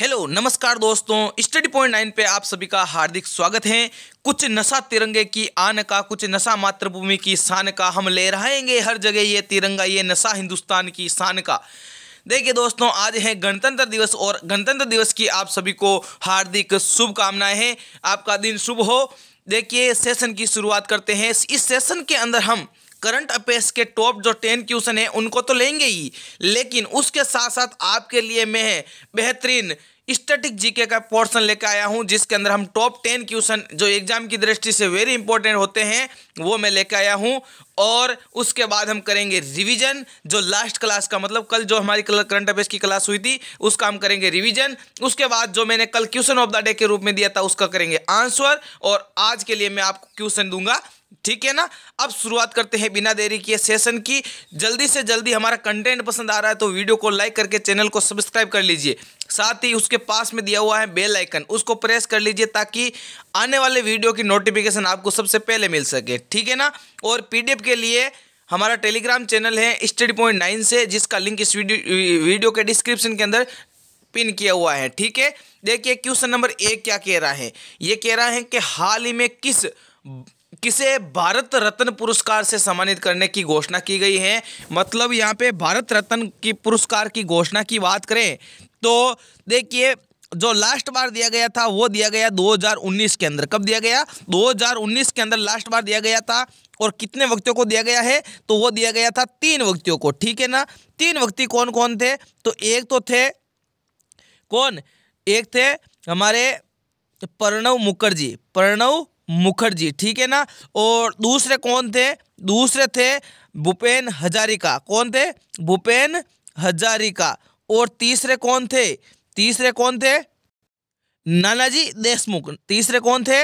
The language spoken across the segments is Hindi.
हेलो नमस्कार दोस्तों स्टडी पॉइंट नाइन पे आप सभी का हार्दिक स्वागत है कुछ नशा तिरंगे की आन का कुछ नशा मातृभूमि की शान का हम ले रहेंगे हर जगह ये तिरंगा ये नशा हिंदुस्तान की शान का देखिए दोस्तों आज है गणतंत्र दिवस और गणतंत्र दिवस की आप सभी को हार्दिक शुभकामनाएं हैं आपका दिन शुभ हो देखिए सेशन की शुरुआत करते हैं इस सेशन के अंदर हम करंट अफेयर्स के टॉप जो टेन क्वेश्चन है उनको तो लेंगे ही लेकिन उसके साथ साथ आपके लिए मैं बेहतरीन स्टैटिक जीके का पोर्शन लेकर आया हूं जिसके अंदर हम टॉप टेन क्वेश्चन जो एग्जाम की दृष्टि से वेरी इंपॉर्टेंट होते हैं वो मैं लेकर आया हूं और उसके बाद हम करेंगे रिवीजन जो लास्ट क्लास का मतलब कल जो हमारी करंट अफेयर्स की क्लास हुई थी उसका हम करेंगे रिवीजन उसके बाद जो मैंने कल क्वेश्चन ऑफ द डे के रूप में दिया था उसका करेंगे आंसर और आज के लिए मैं आपको क्वेश्चन दूंगा ठीक है ना अब शुरुआत करते हैं बिना देरी किए सेशन की जल्दी से जल्दी हमारा कंटेंट पसंद आ रहा है तो वीडियो को लाइक करके चैनल को सब्सक्राइब कर लीजिए साथ ही उसके पास में दिया हुआ है बेल आइकन उसको प्रेस कर लीजिए ताकि आने वाले वीडियो की नोटिफिकेशन आपको सबसे पहले मिल सके ठीक है ना और पीडीएफ के लिए हमारा टेलीग्राम चैनल है स्टडी पॉइंट नाइन से जिसका लिंक इस वीडियो वीडियो के डिस्क्रिप्शन के अंदर पिन किया हुआ है ठीक है देखिए क्वेश्चन नंबर एक क्या कह रहा है ये कह रहा है कि हाल ही में किस किसे भारत रत्न पुरस्कार से सम्मानित करने की घोषणा की गई है मतलब यहाँ पे भारत रत्न की पुरस्कार की घोषणा की बात करें तो देखिए जो लास्ट बार दिया गया था वो दिया गया 2019 के अंदर कब दिया गया 2019 के अंदर लास्ट बार दिया गया था और कितने व्यक्तियों को दिया गया है तो वो दिया गया था तीन व्यक्तियों को ठीक है ना तीन व्यक्ति कौन कौन थे तो एक तो थे कौन एक थे हमारे प्रणव मुखर्जी प्रणव मुखर्जी ठीक है ना और दूसरे कौन थे दूसरे थे भूपेन हजारिका कौन थे भूपेन हजारिका और तीसरे कौन थे तीसरे कौन थे नानाजी देशमुख तीसरे कौन थे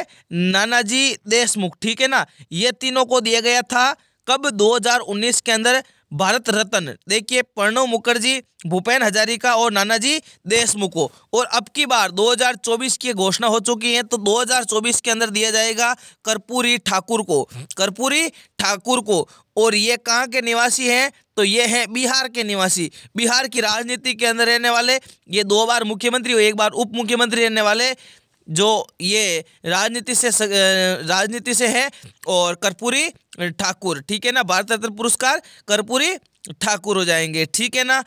नानाजी देशमुख ठीक है ना ये तीनों को दिया गया था कब 2019 के अंदर भारत रत्न देखिए प्रणव मुखर्जी भूपेन हजारिका और नानाजी देशमुख को और अब की बार 2024 की घोषणा हो चुकी है तो 2024 के अंदर दिया जाएगा कर्पूरी ठाकुर को कर्पूरी ठाकुर को और ये कहाँ के निवासी हैं तो ये हैं बिहार के निवासी बिहार की राजनीति के अंदर रहने वाले ये दो बार मुख्यमंत्री और एक बार उप मुख्यमंत्री रहने वाले जो ये राजनीति से राजनीति से है और कर्पूरी ठाकुर ठीक है ना भारत रत्न पुरस्कार कर्पूरी ठाकुर हो जाएंगे ठीक है ना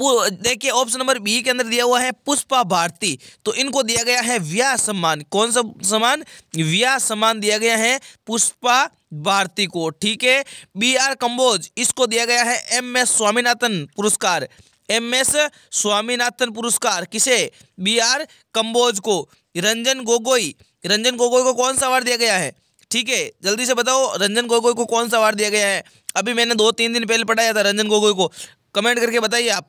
देखिए ऑप्शन नंबर बी के अंदर दिया हुआ है पुष्पा भारती तो इनको दिया गया है व्यास सम्मान कौन सा सम्मान व्यास सम्मान दिया गया है पुष्पा भारती को ठीक है बी आर कंबोज इसको दिया गया है एम एस स्वामीनाथन पुरस्कार एम एस स्वामीनाथन पुरस्कार किसे बी आर कंबोज को रंजन गोगोई रंजन गोगोई को कौन सा अवार्ड दिया गया है ठीक है जल्दी से बताओ रंजन गोगोई को कौन सा अवार्ड दिया गया है अभी मैंने दो तीन दिन पहले पढ़ाया था रंजन गोगोई को कमेंट करके बताइए आप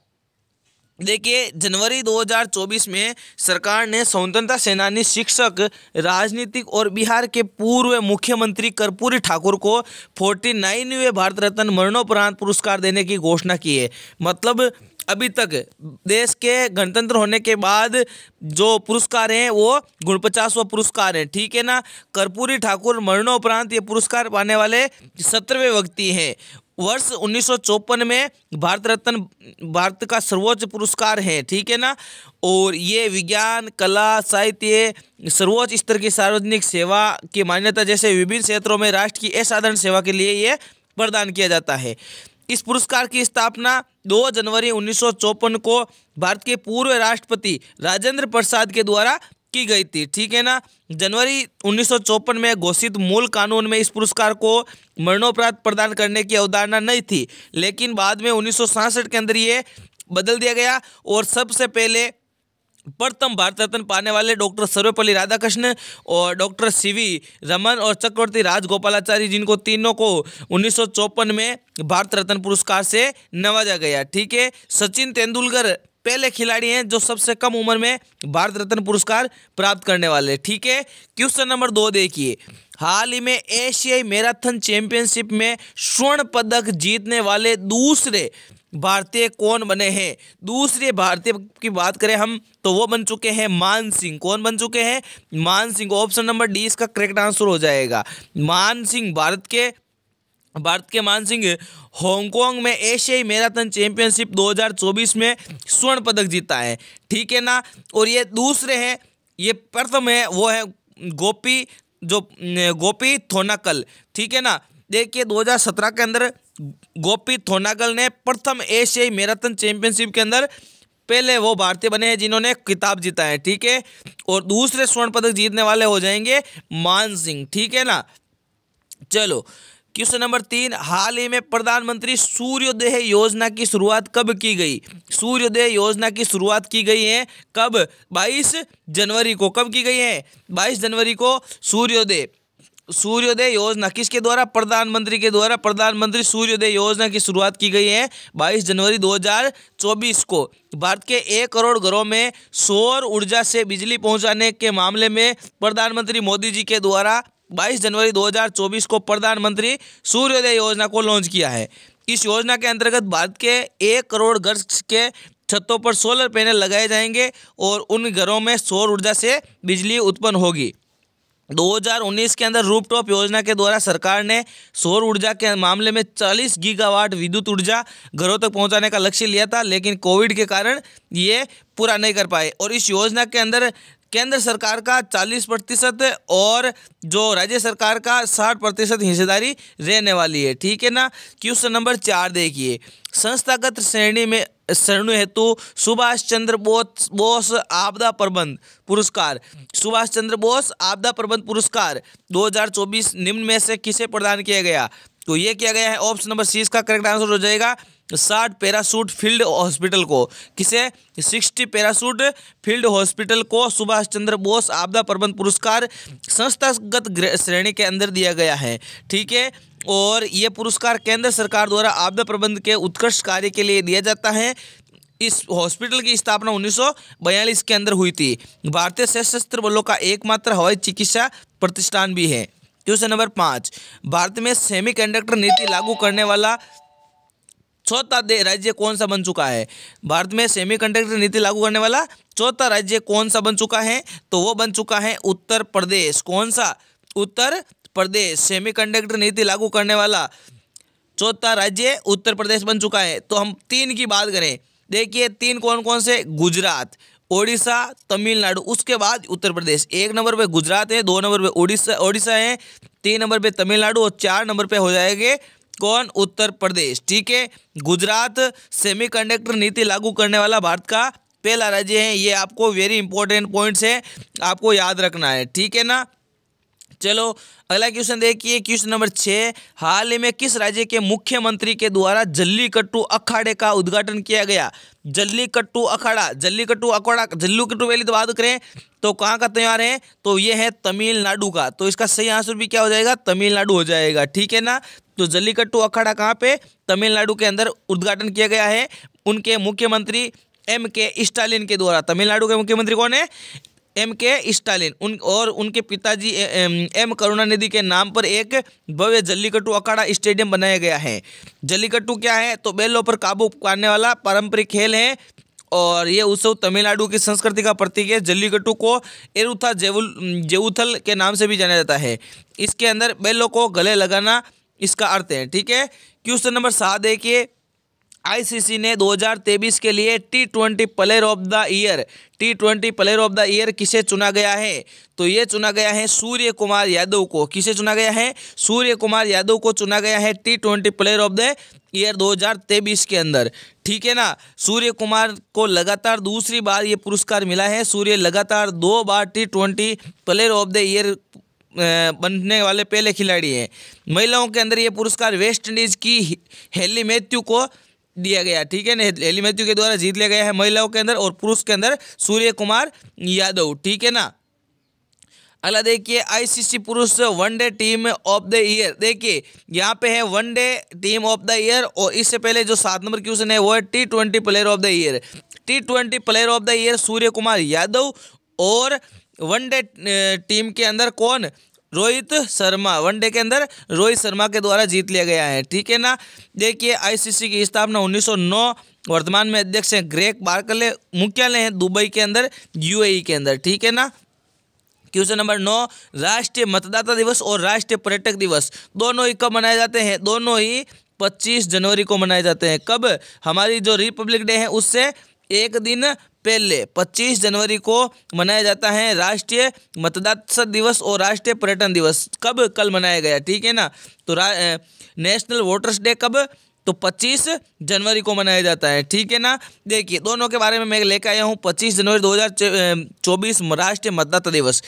देखिए जनवरी 2024 में सरकार ने स्वतंत्रता सेनानी शिक्षक राजनीतिक और बिहार के पूर्व मुख्यमंत्री कर्पूरी ठाकुर को फोर्टी नाइनवे भारत रत्न मरणोपरांत पुरस्कार देने की घोषणा की है मतलब अभी तक देश के गणतंत्र होने के बाद जो पुरस्कार हैं वो गुणपचासवा पुरस्कार हैं ठीक है ना कर्पूरी ठाकुर मरणोपरांत ये पुरस्कार पाने वाले सत्रहवें व्यक्ति हैं वर्ष उन्नीस में भारत रत्न भारत का सर्वोच्च पुरस्कार है ठीक है ना और ये विज्ञान कला साहित्य सर्वोच्च स्तर की सार्वजनिक सेवा की मान्यता जैसे विभिन्न क्षेत्रों में राष्ट्र की असाधारण सेवा के लिए ये प्रदान किया जाता है इस पुरस्कार की स्थापना 2 जनवरी उन्नीस को भारत के पूर्व राष्ट्रपति राजेंद्र प्रसाद के द्वारा की गई थी ठीक है ना जनवरी उन्नीस में घोषित मूल कानून में इस पुरस्कार को मरणोपरांत प्रदान करने की अवधारणा नहीं थी लेकिन बाद में उन्नीस के अंदर ये बदल दिया गया और सबसे पहले प्रथम भारत रत्न पाने वाले डॉक्टर सर्वपल्ली राधाकृष्ण और डॉक्टर सीवी रमन और चक्रवर्ती राजगोपालाचारी जिनको तीनों को उन्नीस में भारत रत्न पुरस्कार से नवाजा गया ठीक है सचिन तेंदुलकर पहले खिलाड़ी हैं जो सबसे कम उम्र में भारत रत्न पुरस्कार प्राप्त करने वाले ठीक है क्वेश्चन नंबर दो देखिए हाल ही में एशियाई मैराथन चैंपियनशिप में स्वर्ण पदक जीतने वाले दूसरे भारतीय कौन बने हैं दूसरे भारतीय की बात करें हम तो वो बन चुके हैं मान सिंह कौन बन चुके हैं Man Singh option number D इसका करेक्ट आंसर हो जाएगा मान सिंह भारत के भारत के मान सिंह हांगकांग में एशियाई मैराथन चैंपियनशिप 2024 में स्वर्ण पदक जीता है ठीक है ना और ये दूसरे हैं ये प्रथम है वो है गोपी जो गोपी थोनाकल ठीक है ना देखिए 2017 के अंदर गोपी थोनागल ने प्रथम एशियाई मैराथन चैंपियनशिप के अंदर पहले वो भारतीय बने हैं जिन्होंने किताब जीता है ठीक है और दूसरे स्वर्ण पदक जीतने वाले हो जाएंगे मान सिंह ठीक है ना चलो क्वेश्चन नंबर तीन हाल ही में प्रधानमंत्री सूर्योदय योजना की शुरुआत कब की गई सूर्योदय योजना की शुरुआत की गई है कब 22 जनवरी को कब की गई है 22 जनवरी को सूर्योदय सूर्योदय योजना किसके द्वारा प्रधानमंत्री के द्वारा प्रधानमंत्री सूर्योदय योजना की शुरुआत की गई है 22 जनवरी 2024 को भारत के एक करोड़ घरों में सौर ऊर्जा से बिजली पहुंचाने के मामले में प्रधानमंत्री मोदी जी के द्वारा 22 जनवरी 2024 को प्रधानमंत्री सूर्योदय योजना को लॉन्च किया है इस योजना के अंतर्गत भारत के एक करोड़ घर के छतों पर सोलर पैनल लगाए जाएंगे और उन घरों में सौर ऊर्जा से बिजली उत्पन्न होगी 2019 के अंदर रूप टॉप योजना के द्वारा सरकार ने सौर ऊर्जा के मामले में 40 गीगावाट विद्युत ऊर्जा घरों तक पहुंचाने का लक्ष्य लिया था लेकिन कोविड के कारण ये पूरा नहीं कर पाए और इस योजना के अंदर केंद्र सरकार का 40 प्रतिशत और जो राज्य सरकार का 60 प्रतिशत हिस्सेदारी रहने वाली है ठीक है ना क्वेश्चन नंबर चार देखिए संस्थागत श्रेणी में शरण हेतु सुभाष चंद्र बोस बोस आपदा प्रबंध पुरस्कार सुभाष चंद्र बोस आपदा प्रबंध पुरस्कार 2024 निम्न में से किसे प्रदान किया गया तो ये किया गया है ऑप्शन नंबर सी इसका करेक्ट आंसर हो जाएगा साठ पैरासूट फील्ड हॉस्पिटल को किसे सिक्सटी पैरासूट फील्ड हॉस्पिटल को सुभाष चंद्र बोस आपदा प्रबंध पुरस्कार संस्थागत श्रेणी के अंदर दिया गया है ठीक है और ये पुरस्कार केंद्र सरकार द्वारा आपदा प्रबंध के उत्कृष्ट कार्य के लिए दिया जाता है इस हॉस्पिटल की स्थापना उन्नीस के अंदर हुई थी भारतीय सशस्त्र बलों का एकमात्र हवाई चिकित्सा प्रतिष्ठान भी है क्वेश्चन नंबर पाँच भारत में सेमी कंडक्टर नीति लागू करने वाला चौथा राज्य कौन सा बन चुका है भारत में सेमी कंडक्टर नीति लागू करने वाला चौथा राज्य कौन सा बन चुका है तो वो बन चुका है उत्तर प्रदेश कौन सा उत्तर प्रदेश सेमीकंडक्टर नीति लागू करने वाला चौथा राज्य उत्तर प्रदेश बन चुका है तो हम तीन की बात करें देखिए तीन कौन कौन से गुजरात ओडिशा तमिलनाडु उसके बाद उत्तर प्रदेश एक नंबर पे गुजरात है दो नंबर पे ओडिशा ओडिशा है तीन नंबर पे तमिलनाडु और चार नंबर पे हो जाएंगे कौन उत्तर प्रदेश ठीक है गुजरात सेमीकंडक्टर नीति लागू करने वाला भारत का पहला राज्य है ये आपको वेरी इंपॉर्टेंट पॉइंट्स है आपको याद रखना है ठीक है ना चलो अगला क्वेश्चन देखिए क्वेश्चन नंबर छः हाल ही में किस राज्य के मुख्यमंत्री के द्वारा जल्लीकट्टू अखाड़े का उद्घाटन किया गया जल्लीकट्टू अखाड़ा जल्लीकट्टू अखाड़ा कट्टू वैली तो बात करें तो कहाँ का त्यौहार है तो ये है तमिलनाडु का तो इसका सही आंसर भी क्या हो जाएगा तमिलनाडु हो जाएगा ठीक है ना तो जल्लीकट्टू अखाड़ा कहाँ पर तमिलनाडु के अंदर उद्घाटन किया गया है उनके मुख्यमंत्री एम के स्टालिन के द्वारा तमिलनाडु के मुख्यमंत्री कौन है एम के स्टालिन उन और उनके पिताजी एम करुणानिधि के नाम पर एक भव्य जल्लीकट्टू अखाड़ा स्टेडियम बनाया गया है जल्लीकट्टू क्या है तो बेलों पर काबू पाने वाला पारंपरिक खेल है और ये उत्सव तमिलनाडु की संस्कृति का प्रतीक है जल्लीकट्टू को एरुथा जेवुल जेउथल के नाम से भी जाना जाता है इसके अंदर बेलों को गले लगाना इसका अर्थ है ठीक है क्वेश्चन नंबर सात देखिए आईसीसी ने 2023 के लिए T twenty player of the year T twenty player of the year किसे चुना गया है तो ये चुना गया है सूर्य कुमार यादव को किसे चुना गया है सूर्य कुमार यादव को चुना गया है T twenty player of the year 2023 के अंदर ठीक है ना सूर्य कुमार को लगातार दूसरी बार ये पुरस्कार मिला है सूर्य लगातार दो बार T twenty player of the year बनने वाले पहले खिलाड़ी हैं महिलाओं के अंदर ये पुरस्कार वेस्ट इंडीज़ की हेली मैथ्यू को दिया गया ठीक है ना हेली मैथ्यू के द्वारा जीत लिया गया है महिलाओं के अंदर और पुरुष के अंदर सूर्य कुमार यादव ठीक है ना अगला देखिए आईसीसी पुरुष one day team of the year देखिए यहाँ पे है one day team of the year और इससे पहले जो सात नंबर क्वेश्चन है वो है T twenty player of the year T twenty player of the year Suryakumar Yadav और वनडे टीम के अंदर कौन रोहित शर्मा वनडे के अंदर रोहित शर्मा के द्वारा जीत लिया गया है ठीक है ना देखिए आईसीसी की स्थापना 1909 वर्तमान में अध्यक्ष हैं ग्रेक बार्कले मुख्यालय हैं दुबई के अंदर यूएई e के अंदर ठीक है ना क्वेश्चन नंबर नौ राष्ट्रीय मतदाता दिवस और राष्ट्रीय पर्यटक दिवस दोनों ही कब मनाए जाते हैं दोनों ही पच्चीस जनवरी को मनाए जाते हैं कब हमारी जो रिपब्लिक डे है उससे एक दिन पहले 25 जनवरी को मनाया जाता है राष्ट्रीय मतदाता दिवस और राष्ट्रीय पर्यटन दिवस कब कल मनाया गया ठीक है ना तो नेशनल वोटर्स डे कब तो 25 जनवरी को मनाया जाता है ठीक है ना देखिए दोनों के बारे में मैं लेकर आया हूँ 25 जनवरी 2024 राष्ट्रीय मतदाता दिवस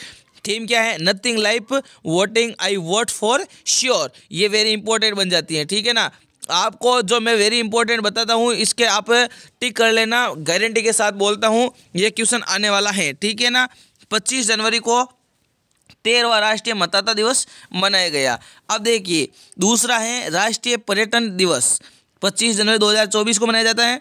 थीम क्या है nothing like voting I vote for sure ये वेरी इंपॉर्टेंट बन जाती है ठीक है ना आपको जो मैं वेरी इंपॉर्टेंट बताता हूँ इसके आप टिक कर लेना गारंटी के साथ बोलता हूँ ये क्वेश्चन आने वाला है ठीक है ना पच्चीस जनवरी को तेरहवा राष्ट्रीय मतदाता दिवस मनाया गया अब देखिए दूसरा है राष्ट्रीय पर्यटन दिवस 25 जनवरी 2024 को मनाया जाता है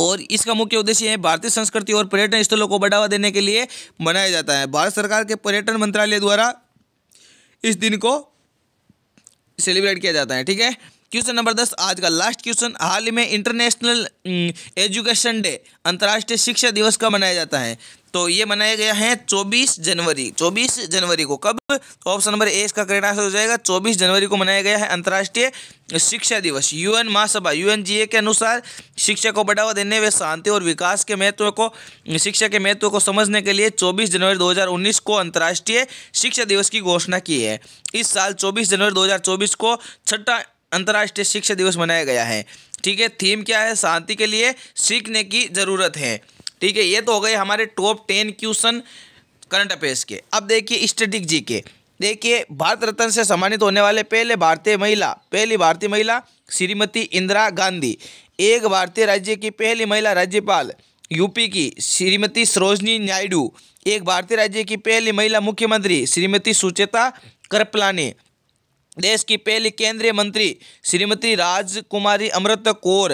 और इसका मुख्य उद्देश्य है भारतीय संस्कृति और पर्यटन स्थलों को बढ़ावा देने के लिए मनाया जाता है भारत सरकार के पर्यटन मंत्रालय द्वारा इस दिन को सेलिब्रेट किया जाता है ठीक है क्वेश्चन नंबर दस आज का लास्ट क्वेश्चन हाल ही में इंटरनेशनल एजुकेशन डे अंतर्राष्ट्रीय शिक्षा दिवस का मनाया जाता है तो ये मनाया गया है 24 जनवरी 24 जनवरी को कब ऑप्शन नंबर ए इसका करेंट आंसर हो जाएगा 24 जनवरी को मनाया गया है अंतर्राष्ट्रीय शिक्षा दिवस यूएन महासभा यूएनजीए के अनुसार शिक्षा को बढ़ावा देने व शांति और विकास के महत्व को शिक्षा के महत्व को समझने के लिए 24 जनवरी 2019 को अंतर्राष्ट्रीय शिक्षा दिवस की घोषणा की है इस साल चौबीस जनवरी दो को छठा अंतर्राष्ट्रीय शिक्षा दिवस मनाया गया है ठीक है थीम क्या है शांति के लिए सीखने की ज़रूरत है ठीक है ये तो हो गए हमारे top ten question current affairs के अब देखिए स्टेटिक जी के देखिए भारत रत्न से सम्मानित होने वाले पहले भारतीय महिला पहली भारतीय महिला श्रीमती इंदिरा गांधी एक भारतीय राज्य की पहली महिला राज्यपाल यूपी की श्रीमती सरोजनी नायडू एक भारतीय राज्य की पहली महिला मुख्यमंत्री श्रीमती सुचेता कृपलानी देश की पहली केंद्रीय मंत्री श्रीमती राजकुमारी अमृत कौर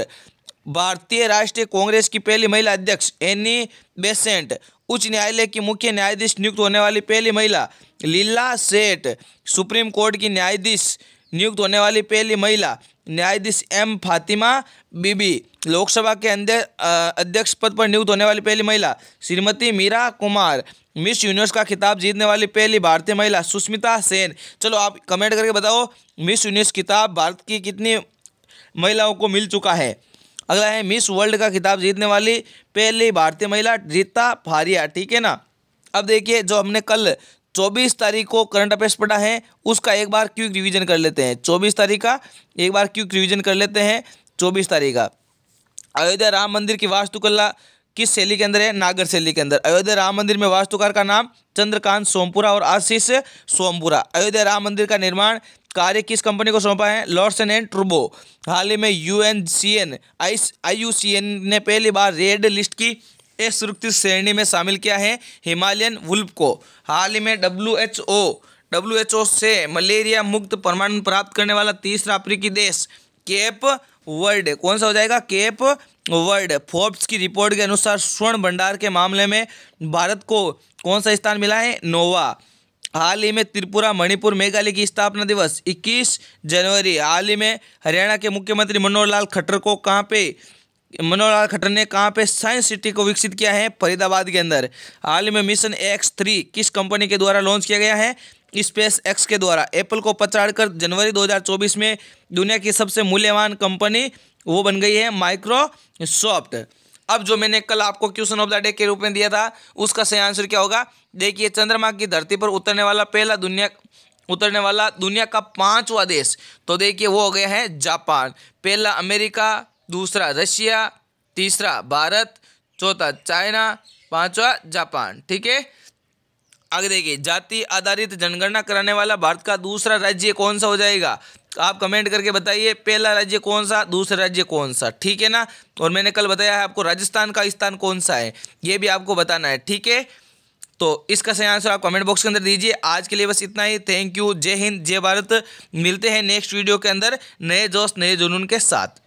भारतीय राष्ट्रीय कांग्रेस की पहली महिला अध्यक्ष एनी बेसेंट उच्च न्यायालय की मुख्य न्यायाधीश नियुक्त होने वाली पहली महिला लीला सेठ सुप्रीम कोर्ट की न्यायाधीश नियुक्त होने वाली पहली महिला न्यायाधीश एम फातिमा बीबी लोकसभा के अध्यक्ष पद पर नियुक्त होने वाली पहली महिला श्रीमती मीरा कुमार मिस यूनिवर्स का खिताब जीतने वाली पहली भारतीय महिला सुष्मिता सेन चलो आप कमेंट करके बताओ मिस यूनिवर्स खिताब भारत की कितनी महिलाओं को मिल चुका है अगला है मिस वर्ल्ड का खिताब जीतने वाली पहली भारतीय महिला रीता फारिया ठीक है ना अब देखिए जो हमने कल चौबीस तारीख को करंट अफेयर्स पड़ा है उसका एक बार क्यूक रिवीजन कर लेते हैं चौबीस तारीख का एक बार क्यूक रिवीजन कर लेते हैं चौबीस तारीख का अयोध्या राम मंदिर की वास्तुकला किस शैली के अंदर है नागर शैली के अंदर अयोध्या राम मंदिर में वास्तुकार का नाम चंद्रकांत सोमपुरा और आशीष सोमपुरा अयोध्या राम मंदिर का निर्माण कार्य किस कंपनी को सौंपा है लॉर्सन एंड ट्रूबो हाल ही में U N C N I I U C N ने पहली बार रेड लिस्ट की एस रुक्ति श्रेणी में शामिल किया है हिमालयन वुल्प को हाल ही में W H O W H O से मलेरिया मुक्त प्रमाण प्राप्त करने वाला तीसरा अफ्रीकी देश केप वर्ल्ड कौन सा हो जाएगा केप वर्ल्ड फोर्ब्स की रिपोर्ट के अनुसार स्वर्ण भंडार के मामले में भारत को कौन सा स्थान मिला है नोवा हाल ही में त्रिपुरा मणिपुर मेघालय की स्थापना दिवस 21 जनवरी हाल ही में हरियाणा के मुख्यमंत्री मनोहर लाल खट्टर को कहाँ पे मनोहरलाल खट्टर ने कहाँ पे साइंस सिटी को विकसित किया है फरीदाबाद के अंदर हाल में मिशन एक्स थ्री किस कंपनी के द्वारा लॉन्च किया गया है स्पेस एक्स के द्वारा एप्पल को कर जनवरी 2024 में दुनिया की सबसे मूल्यवान कंपनी वो बन गई है माइक्रोसॉफ्ट अब जो मैंने कल आपको क्वेश्चन ऑफ द डे के रूप में दिया था उसका सही आंसर क्या होगा देखिए चंद्रमा की धरती पर उतरने वाला पहला दुनिया उतरने वाला दुनिया का पांचवा देश तो देखिए वो हो गया है जापान पहला अमेरिका दूसरा रशिया तीसरा भारत चौथा चाइना पांचवा जापान ठीक है आगे देखिए जाति आधारित जनगणना कराने वाला भारत का दूसरा राज्य कौन सा हो जाएगा आप कमेंट करके बताइए पहला राज्य कौन सा दूसरा राज्य कौन सा ठीक है ना और मैंने कल बताया है आपको राजस्थान का स्थान कौन सा है ये भी आपको बताना है ठीक है तो इसका सही आंसर आप कमेंट बॉक्स के अंदर दीजिए आज के लिए बस इतना ही थैंक यू जय हिंद जय भारत मिलते हैं नेक्स्ट वीडियो के अंदर नए जोश नए जुनून के साथ